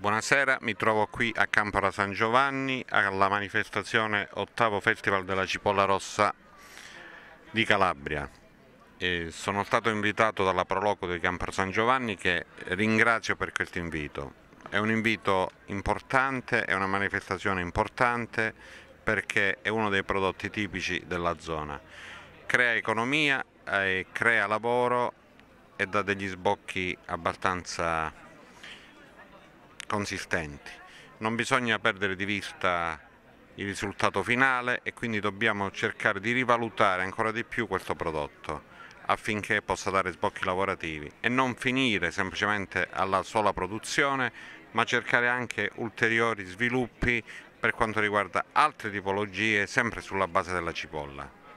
Buonasera, mi trovo qui a Campara San Giovanni alla manifestazione ottavo Festival della Cipolla Rossa di Calabria. E sono stato invitato dalla Proloco di Campara San Giovanni che ringrazio per questo invito. È un invito importante, è una manifestazione importante perché è uno dei prodotti tipici della zona. Crea economia, eh, crea lavoro e dà degli sbocchi abbastanza consistenti. Non bisogna perdere di vista il risultato finale e quindi dobbiamo cercare di rivalutare ancora di più questo prodotto affinché possa dare sbocchi lavorativi e non finire semplicemente alla sola produzione ma cercare anche ulteriori sviluppi per quanto riguarda altre tipologie sempre sulla base della cipolla.